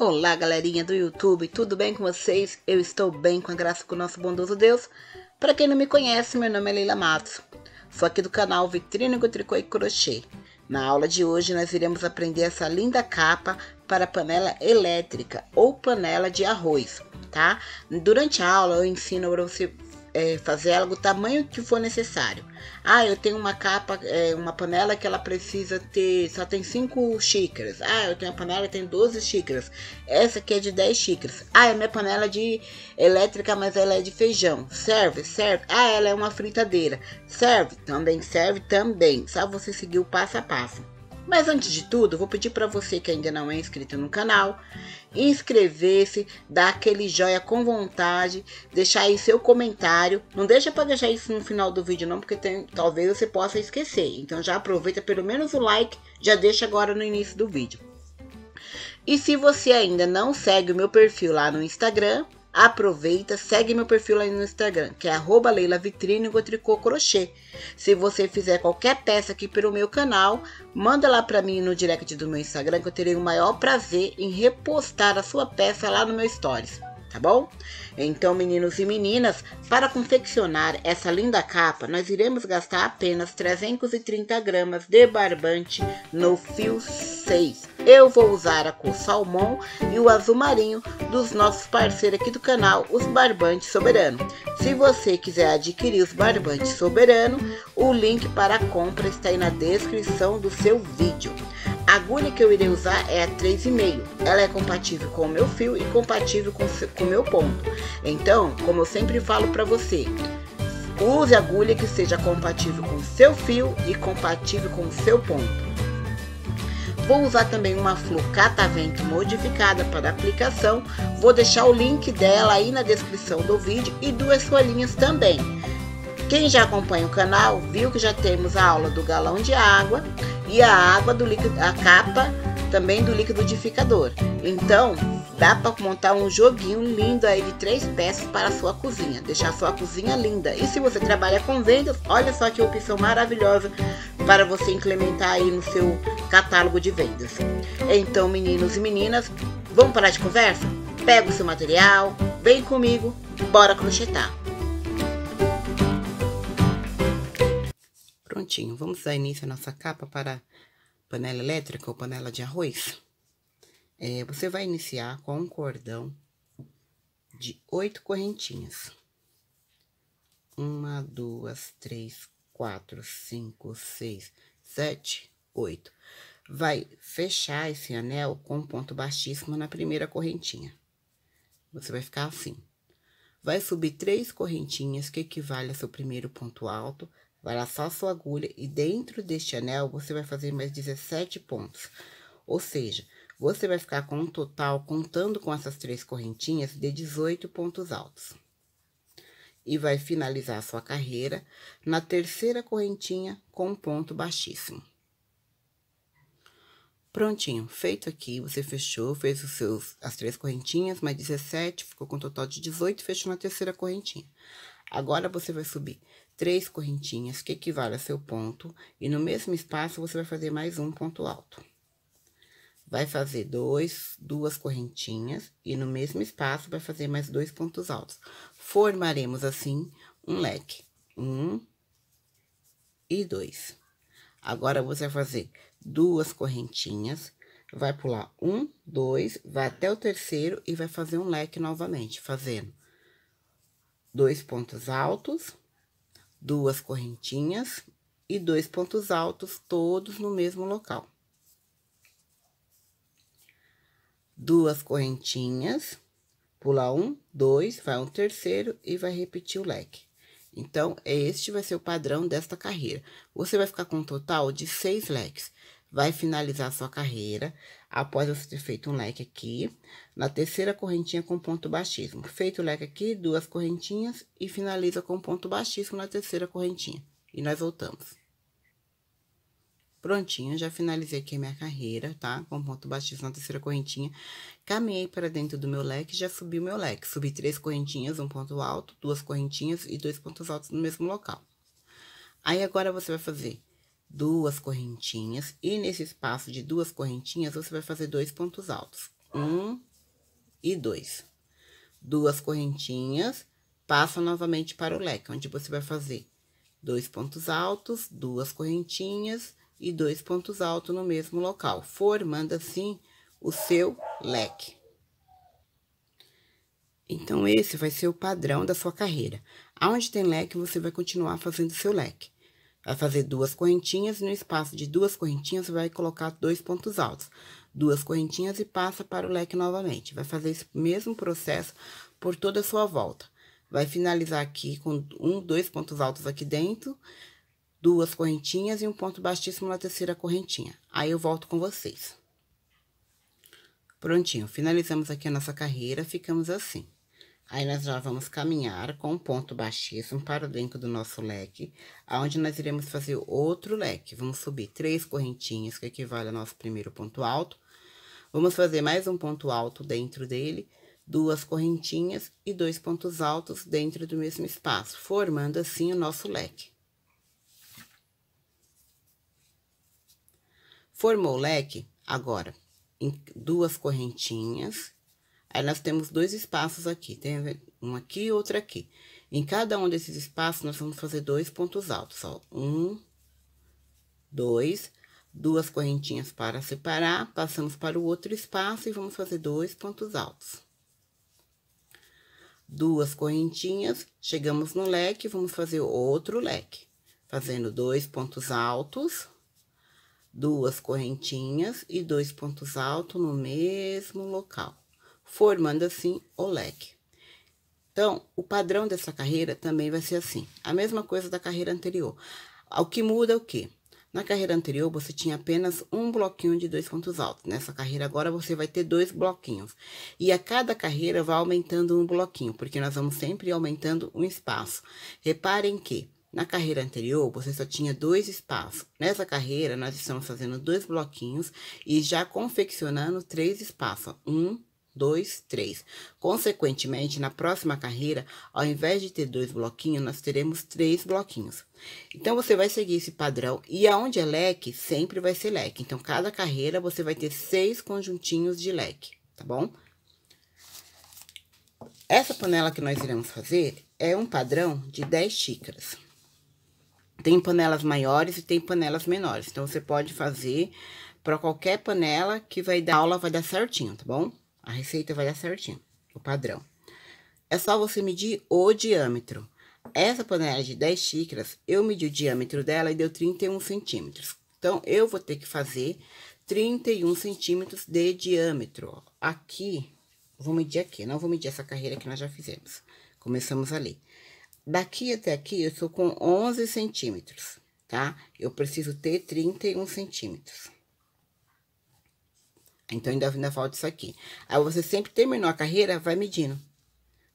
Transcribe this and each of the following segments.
Olá, galerinha do YouTube, tudo bem com vocês? Eu estou bem com a graça do nosso bondoso Deus. Para quem não me conhece, meu nome é Leila Matos, sou aqui do canal Vitrínico Tricô e Crochê. Na aula de hoje, nós iremos aprender essa linda capa para panela elétrica ou panela de arroz, tá? Durante a aula, eu ensino para você é, fazer algo tamanho que for necessário. Ah, eu tenho uma capa, é, uma panela que ela precisa ter, só tem 5 xícaras. Ah, eu tenho uma panela que tem 12 xícaras. Essa aqui é de 10 xícaras. Ah, é minha panela é de elétrica, mas ela é de feijão. Serve, serve. Ah, ela é uma fritadeira. Serve, também serve, também. Só você seguir o passo a passo. Mas antes de tudo, vou pedir para você que ainda não é inscrito no canal, inscrever-se, dar aquele joia com vontade, deixar aí seu comentário. Não deixa para deixar isso no final do vídeo não, porque tem, talvez você possa esquecer. Então já aproveita pelo menos o like, já deixa agora no início do vídeo. E se você ainda não segue o meu perfil lá no Instagram, aproveita, segue meu perfil aí no Instagram, que é @leila_vitrine e Vitrine Gotricô Crochê. Se você fizer qualquer peça aqui pelo meu canal, manda lá para mim no direct do meu Instagram, que eu terei o maior prazer em repostar a sua peça lá no meu Stories tá bom? Então, meninos e meninas, para confeccionar essa linda capa, nós iremos gastar apenas 330 gramas de barbante no fio 6. Eu vou usar a cor salmão e o azul marinho dos nossos parceiros aqui do canal, os Barbantes Soberano. Se você quiser adquirir os Barbantes Soberano, o link para a compra está aí na descrição do seu vídeo. A agulha que eu irei usar é a 3,5. Ela é compatível com o meu fio e compatível com o meu ponto. Então, como eu sempre falo para você, use agulha que seja compatível com o seu fio e compatível com o seu ponto. Vou usar também uma flor catavento modificada para aplicação. Vou deixar o link dela aí na descrição do vídeo e duas folhinhas também. Quem já acompanha o canal viu que já temos a aula do galão de água e a água do líquido, a capa também do liquidificador. Então, dá para montar um joguinho lindo aí de três peças para a sua cozinha, deixar a sua cozinha linda. E se você trabalha com vendas, olha só que opção maravilhosa para você implementar aí no seu catálogo de vendas. Então, meninos e meninas, vamos parar de conversa? Pega o seu material, vem comigo, bora crochetar. prontinho. Vamos dar início à nossa capa para panela elétrica ou panela de arroz? É, você vai iniciar com um cordão de oito correntinhas. Uma, duas, três, quatro, cinco, seis, sete, oito. Vai fechar esse anel com um ponto baixíssimo na primeira correntinha. Você vai ficar assim. Vai subir três correntinhas, que equivale ao seu primeiro ponto alto, para só sua agulha e dentro deste anel você vai fazer mais 17 pontos. Ou seja, você vai ficar com um total, contando com essas três correntinhas, de 18 pontos altos. E vai finalizar a sua carreira na terceira correntinha com um ponto baixíssimo. Prontinho, feito aqui, você fechou, fez os seus, as três correntinhas, mais 17, ficou com um total de 18, fechou na terceira correntinha. Agora, você vai subir três correntinhas que equivale a seu ponto, e no mesmo espaço você vai fazer mais um ponto alto. Vai fazer dois, duas correntinhas, e no mesmo espaço vai fazer mais dois pontos altos. Formaremos assim um leque. Um e dois. Agora, você vai fazer duas correntinhas, vai pular um, dois, vai até o terceiro e vai fazer um leque novamente, fazendo dois pontos altos duas correntinhas e dois pontos altos, todos no mesmo local. Duas correntinhas, pula um, dois, vai um terceiro e vai repetir o leque. Então, este vai ser o padrão desta carreira. Você vai ficar com um total de seis leques vai finalizar sua carreira após você ter feito um leque aqui, na terceira correntinha com ponto baixíssimo. Feito o leque aqui, duas correntinhas e finaliza com ponto baixíssimo na terceira correntinha. E nós voltamos. Prontinho, já finalizei aqui a minha carreira, tá? Com ponto baixíssimo na terceira correntinha. Caminhei para dentro do meu leque, já subi o meu leque. Subi três correntinhas, um ponto alto, duas correntinhas e dois pontos altos no mesmo local. Aí, agora, você vai fazer duas correntinhas. E nesse espaço de duas correntinhas, você vai fazer dois pontos altos. Um e dois. Duas correntinhas, passa novamente para o leque, onde você vai fazer dois pontos altos, duas correntinhas e dois pontos altos no mesmo local, formando assim o seu leque. Então, esse vai ser o padrão da sua carreira. Aonde tem leque, você vai continuar fazendo seu leque. Vai fazer duas correntinhas e no espaço de duas correntinhas vai colocar dois pontos altos. Duas correntinhas e passa para o leque novamente. Vai fazer esse mesmo processo por toda a sua volta. Vai finalizar aqui com um, dois pontos altos aqui dentro, duas correntinhas e um ponto baixíssimo na terceira correntinha. Aí eu volto com vocês. Prontinho, finalizamos aqui a nossa carreira, ficamos assim. Aí nós já vamos caminhar com um ponto baixíssimo para dentro do nosso leque, aonde nós iremos fazer outro leque. Vamos subir três correntinhas, que equivale ao nosso primeiro ponto alto. Vamos fazer mais um ponto alto dentro dele, duas correntinhas e dois pontos altos dentro do mesmo espaço, formando assim o nosso leque. Formou o leque, agora, em duas correntinhas Aí, nós temos dois espaços aqui, tem um aqui e outro aqui. Em cada um desses espaços, nós vamos fazer dois pontos altos, ó. Um, dois, duas correntinhas para separar, passamos para o outro espaço e vamos fazer dois pontos altos. Duas correntinhas, chegamos no leque, vamos fazer outro leque. Fazendo dois pontos altos, duas correntinhas e dois pontos altos no mesmo local formando assim o leque. Então, o padrão dessa carreira também vai ser assim, a mesma coisa da carreira anterior. O que muda é o quê? Na carreira anterior, você tinha apenas um bloquinho de dois pontos altos. Nessa carreira agora, você vai ter dois bloquinhos. E a cada carreira vai aumentando um bloquinho, porque nós vamos sempre aumentando um espaço. Reparem que na carreira anterior, você só tinha dois espaços. Nessa carreira, nós estamos fazendo dois bloquinhos e já confeccionando três espaços. Um, 2, 3. Consequentemente, na próxima carreira, ao invés de ter dois bloquinhos, nós teremos três bloquinhos. Então, você vai seguir esse padrão e aonde é leque, sempre vai ser leque. Então, cada carreira você vai ter seis conjuntinhos de leque, tá bom? Essa panela que nós iremos fazer é um padrão de 10 xícaras. Tem panelas maiores e tem panelas menores. Então, você pode fazer para qualquer panela que vai dar aula, vai dar certinho, tá bom? A receita vai dar certinho, o padrão. É só você medir o diâmetro. Essa panela de 10 xícaras, eu medi o diâmetro dela e deu 31 centímetros. Então, eu vou ter que fazer 31 centímetros de diâmetro. Aqui, vou medir aqui, não vou medir essa carreira que nós já fizemos. Começamos ali. Daqui até aqui, eu estou com 11 centímetros, tá? Eu preciso ter 31 centímetros. Então, ainda, ainda falta isso aqui. Aí, você sempre terminou a carreira, vai medindo.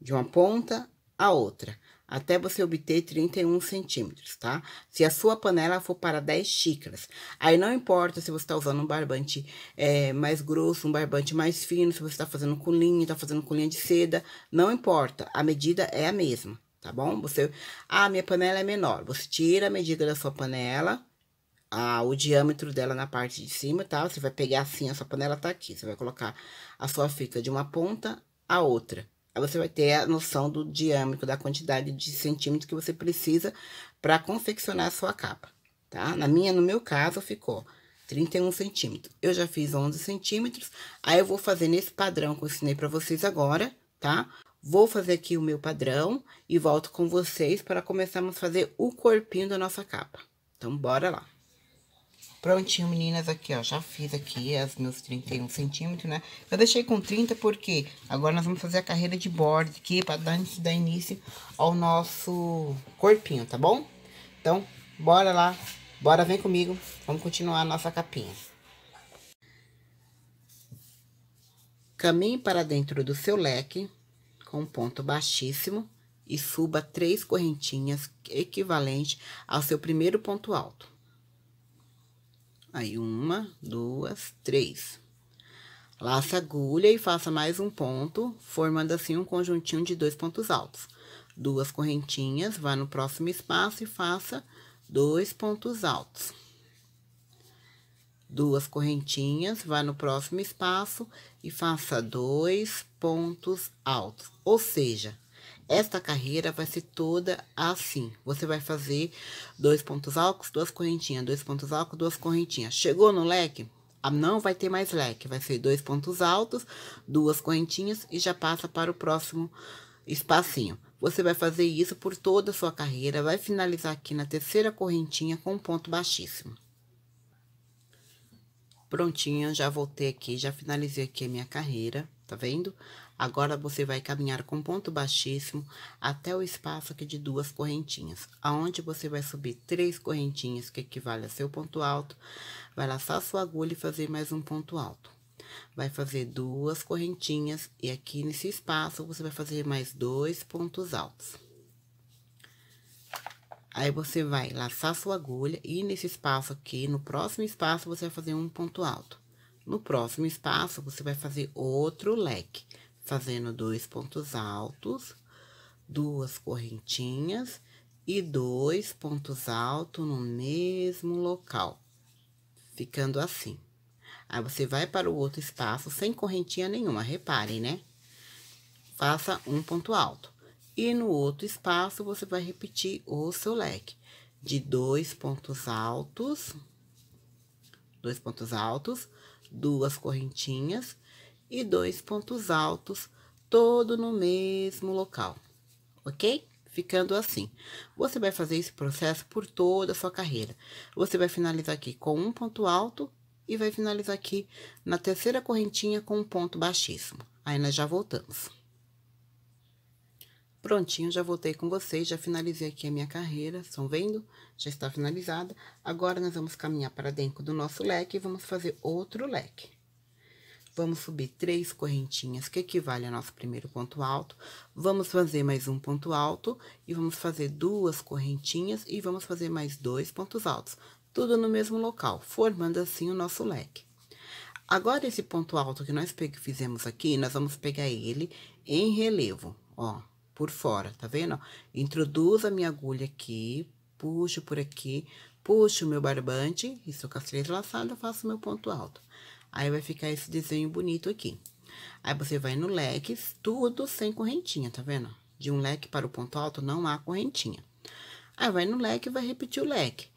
De uma ponta a outra. Até você obter 31 centímetros, tá? Se a sua panela for para 10 xícaras. Aí, não importa se você está usando um barbante é, mais grosso, um barbante mais fino, se você está fazendo com linha, está fazendo com linha de seda. Não importa, a medida é a mesma, tá bom? Você, ah, minha panela é menor. Você tira a medida da sua panela a, o diâmetro dela na parte de cima, tá? Você vai pegar assim, a sua panela tá aqui. Você vai colocar a sua fita de uma ponta à outra. Aí você vai ter a noção do diâmetro, da quantidade de centímetros que você precisa para confeccionar a sua capa, tá? Na minha, no meu caso, ficou 31 centímetros. Eu já fiz 11 centímetros. Aí eu vou fazer nesse padrão que eu ensinei para vocês agora, tá? Vou fazer aqui o meu padrão e volto com vocês para começarmos a fazer o corpinho da nossa capa. Então, bora lá. Prontinho, meninas, aqui, ó, já fiz aqui os meus 31 centímetros, né? Eu deixei com 30 porque agora nós vamos fazer a carreira de borda aqui pra dar, dar início ao nosso corpinho, tá bom? Então, bora lá, bora, vem comigo, vamos continuar a nossa capinha. Caminhe para dentro do seu leque com ponto baixíssimo e suba três correntinhas equivalente ao seu primeiro ponto alto. Aí, uma, duas, três. Laça a agulha e faça mais um ponto, formando assim um conjuntinho de dois pontos altos. Duas correntinhas, vá no próximo espaço e faça dois pontos altos. Duas correntinhas, vá no próximo espaço e faça dois pontos altos. Ou seja, esta carreira vai ser toda assim. Você vai fazer dois pontos altos, duas correntinhas, dois pontos altos, duas correntinhas. Chegou no leque? Ah, não vai ter mais leque, vai ser dois pontos altos, duas correntinhas e já passa para o próximo espacinho. Você vai fazer isso por toda a sua carreira, vai finalizar aqui na terceira correntinha com um ponto baixíssimo. Prontinho, já voltei aqui, já finalizei aqui a minha carreira, tá vendo? Agora você vai caminhar com ponto baixíssimo até o espaço aqui de duas correntinhas, aonde você vai subir três correntinhas, que equivale a seu ponto alto. Vai laçar sua agulha e fazer mais um ponto alto. Vai fazer duas correntinhas e aqui nesse espaço você vai fazer mais dois pontos altos. Aí, você vai laçar sua agulha e nesse espaço aqui, no próximo espaço, você vai fazer um ponto alto. No próximo espaço, você vai fazer outro leque fazendo dois pontos altos, duas correntinhas e dois pontos altos no mesmo local, ficando assim. Aí, você vai para o outro espaço sem correntinha nenhuma, reparem, né? Faça um ponto alto. E no outro espaço, você vai repetir o seu leque de dois pontos altos, dois pontos altos, duas correntinhas e dois pontos altos, todo no mesmo local, ok? Ficando assim. Você vai fazer esse processo por toda a sua carreira. Você vai finalizar aqui com um ponto alto e vai finalizar aqui na terceira correntinha com um ponto baixíssimo. Aí, nós já voltamos. Prontinho, já voltei com vocês, já finalizei aqui a minha carreira, estão vendo? Já está finalizada. Agora, nós vamos caminhar para dentro do nosso leque e vamos fazer outro leque. Vamos subir três correntinhas, que equivale ao nosso primeiro ponto alto. Vamos fazer mais um ponto alto e vamos fazer duas correntinhas e vamos fazer mais dois pontos altos. Tudo no mesmo local, formando assim o nosso leque. Agora, esse ponto alto que nós fizemos aqui, nós vamos pegar ele em relevo, ó, por fora, tá vendo? Introduzo a minha agulha aqui, puxo por aqui, puxo o meu barbante, estou com as três laçadas, faço meu ponto alto. Aí vai ficar esse desenho bonito aqui. Aí você vai no leque, tudo sem correntinha, tá vendo? De um leque para o ponto alto não há correntinha. Aí vai no leque e vai repetir o leque.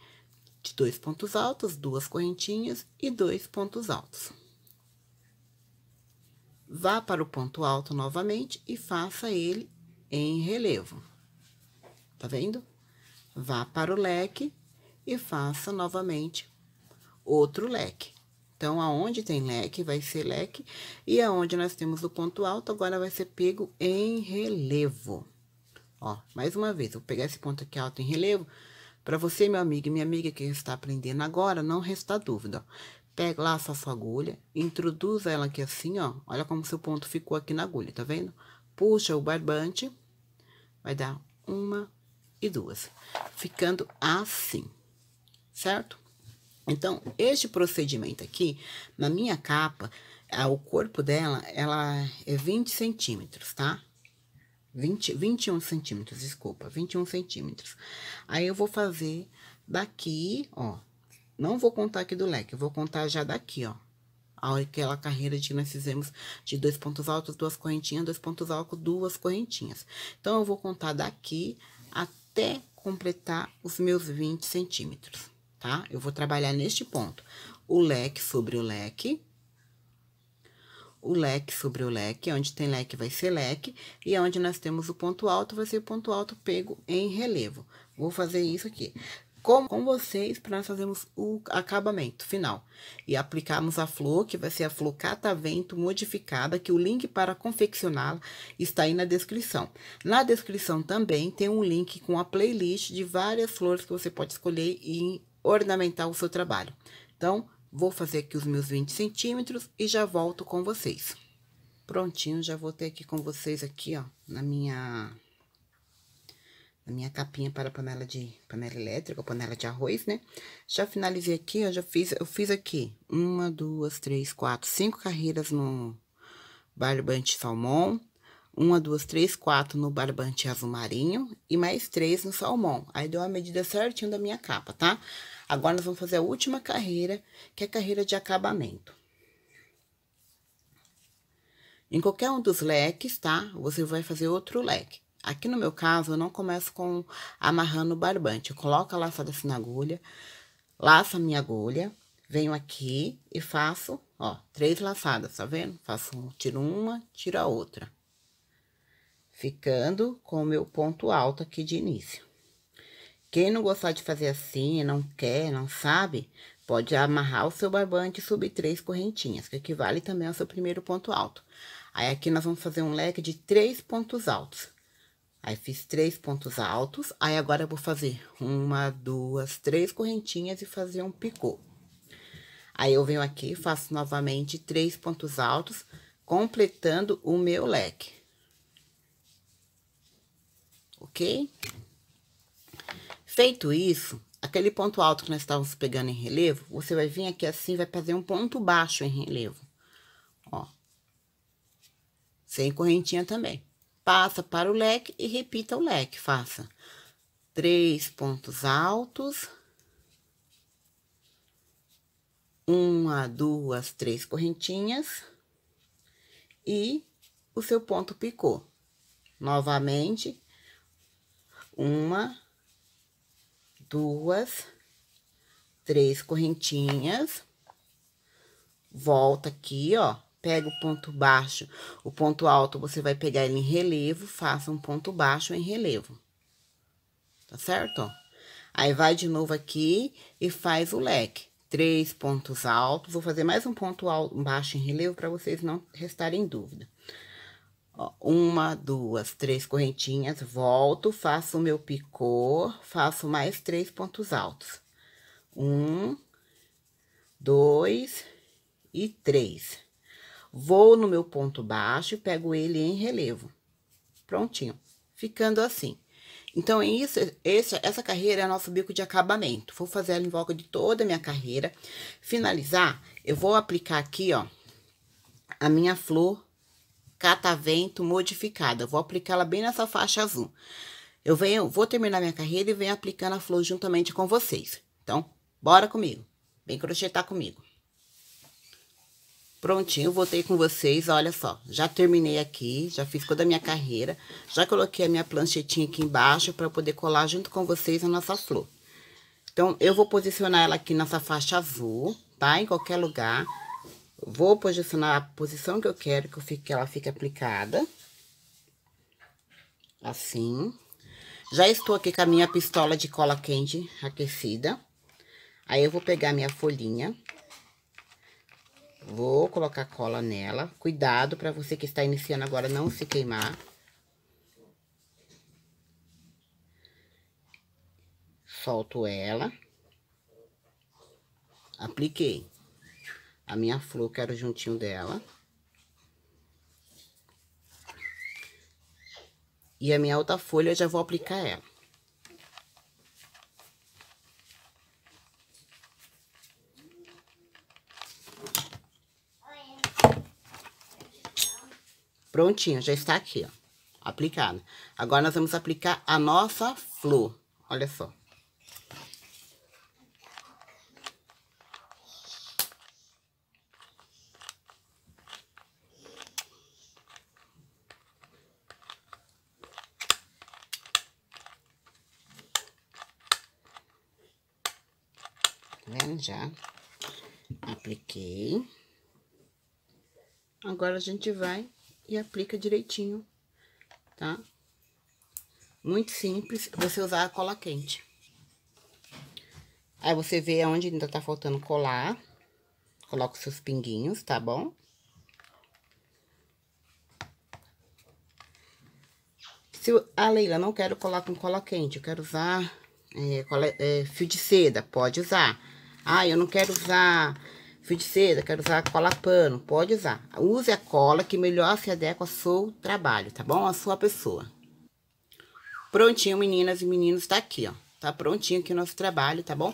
De dois pontos altos, duas correntinhas e dois pontos altos. Vá para o ponto alto novamente e faça ele em relevo. Tá vendo? Vá para o leque e faça novamente outro leque. Então, aonde tem leque, vai ser leque. E aonde nós temos o ponto alto, agora vai ser pego em relevo. Ó, mais uma vez, vou pegar esse ponto aqui alto em relevo. Para você, meu amigo e minha amiga que está aprendendo agora, não resta dúvida. Ó. Pega laça a sua agulha, introduza ela aqui assim, ó. Olha como seu ponto ficou aqui na agulha, tá vendo? Puxa o barbante, vai dar uma e duas. Ficando assim, certo? Então, este procedimento aqui, na minha capa, o corpo dela, ela é 20 centímetros, tá? 20, 21 centímetros, desculpa, 21 centímetros. Aí, eu vou fazer daqui, ó. Não vou contar aqui do leque, eu vou contar já daqui, ó. Aquela carreira de que nós fizemos de dois pontos altos, duas correntinhas, dois pontos altos, duas correntinhas. Então, eu vou contar daqui até completar os meus 20 centímetros tá? Eu vou trabalhar neste ponto. O leque sobre o leque. O leque sobre o leque, é onde tem leque vai ser leque, e é onde nós temos o ponto alto vai ser o ponto alto pego em relevo. Vou fazer isso aqui com, com vocês para nós fazermos o acabamento final. E aplicarmos a flor, que vai ser a flor catavento modificada, que o link para confeccioná-la está aí na descrição. Na descrição também tem um link com a playlist de várias flores que você pode escolher e ornamentar o seu trabalho. Então, vou fazer aqui os meus 20 centímetros e já volto com vocês. Prontinho, já voltei aqui com vocês aqui, ó, na minha... Na minha capinha para panela de panela elétrica, panela de arroz, né? Já finalizei aqui, ó, já fiz, eu fiz aqui uma, duas, três, quatro, cinco carreiras no barbante salmão uma, duas, três, quatro no barbante azul marinho e mais três no salmão. Aí, deu a medida certinho da minha capa, tá? Agora, nós vamos fazer a última carreira, que é a carreira de acabamento. Em qualquer um dos leques, tá? Você vai fazer outro leque. Aqui no meu caso, eu não começo com amarrando o barbante. Eu coloco a laçada assim na agulha, laço a minha agulha, venho aqui e faço, ó, três laçadas, tá vendo? Faço, tiro uma, tiro a outra ficando com o meu ponto alto aqui de início. Quem não gostar de fazer assim, não quer, não sabe, pode amarrar o seu barbante e subir três correntinhas, que equivale também ao seu primeiro ponto alto. Aí, aqui nós vamos fazer um leque de três pontos altos. Aí, fiz três pontos altos, aí agora eu vou fazer uma, duas, três correntinhas e fazer um picô. Aí, eu venho aqui, faço novamente três pontos altos, completando o meu leque ok? Feito isso, aquele ponto alto que nós estávamos pegando em relevo, você vai vir aqui assim, vai fazer um ponto baixo em relevo, ó. Sem correntinha também. Passa para o leque e repita o leque, faça três pontos altos, uma, duas, três correntinhas e o seu ponto picou. Novamente, uma, duas, três correntinhas, volta aqui, ó, pega o ponto baixo, o ponto alto você vai pegar ele em relevo, faça um ponto baixo em relevo, tá certo? Aí, vai de novo aqui e faz o leque. Três pontos altos, vou fazer mais um ponto alto, baixo em relevo para vocês não restarem dúvida. Ó, uma, duas, três correntinhas, volto, faço o meu picô, faço mais três pontos altos. Um, dois e três. Vou no meu ponto baixo e pego ele em relevo. Prontinho. Ficando assim. Então, é isso, esse, essa carreira é nosso bico de acabamento. Vou fazer ela em volta de toda a minha carreira. Finalizar, eu vou aplicar aqui, ó, a minha flor catavento modificada. Vou aplicá-la bem nessa faixa azul. Eu venho, vou terminar minha carreira e venho aplicando a flor juntamente com vocês. Então, bora comigo. Vem crochetar comigo. Prontinho, voltei com vocês, olha só. Já terminei aqui, já fiz toda a minha carreira. Já coloquei a minha planchetinha aqui embaixo para poder colar junto com vocês a nossa flor. Então, eu vou posicionar ela aqui nessa faixa azul, tá? Em qualquer lugar. Vou posicionar a posição que eu quero que, eu fique, que ela fique aplicada. Assim. Já estou aqui com a minha pistola de cola quente aquecida. Aí, eu vou pegar minha folhinha. Vou colocar cola nela. Cuidado para você que está iniciando agora não se queimar. Solto ela. Apliquei a minha flor, quero juntinho dela. E a minha outra folha, eu já vou aplicar ela. Prontinho, já está aqui, ó, aplicada. Agora, nós vamos aplicar a nossa flor, olha só. já apliquei. Agora, a gente vai e aplica direitinho, tá? Muito simples, você usar a cola quente. Aí, você vê aonde ainda tá faltando colar. Coloca os seus pinguinhos, tá bom? Se a Leila não quero colar com cola quente, eu quero usar é, cola, é, fio de seda, pode usar. Ah, eu não quero usar fio de seda, quero usar cola pano. Pode usar. Use a cola que melhor se adequa ao seu trabalho, tá bom? A sua pessoa. Prontinho, meninas e meninos, tá aqui, ó. Tá prontinho aqui o nosso trabalho, tá bom?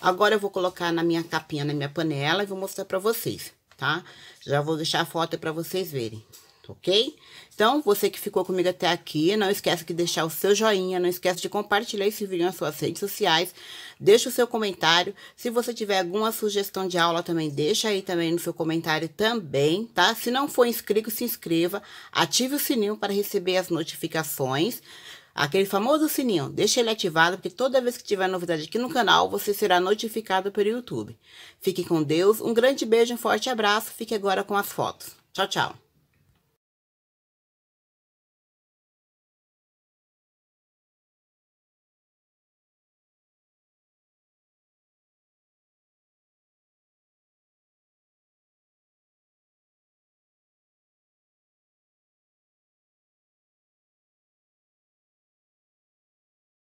Agora eu vou colocar na minha capinha, na minha panela e vou mostrar pra vocês, tá? Já vou deixar a foto pra vocês verem ok? Então, você que ficou comigo até aqui, não esquece de deixar o seu joinha, não esquece de compartilhar esse vídeo nas suas redes sociais, deixa o seu comentário. Se você tiver alguma sugestão de aula também, deixa aí também no seu comentário também, tá? Se não for inscrito, se inscreva, ative o sininho para receber as notificações. Aquele famoso sininho, deixa ele ativado, porque toda vez que tiver novidade aqui no canal, você será notificado pelo YouTube. Fique com Deus, um grande beijo, um forte abraço, fique agora com as fotos. Tchau, tchau!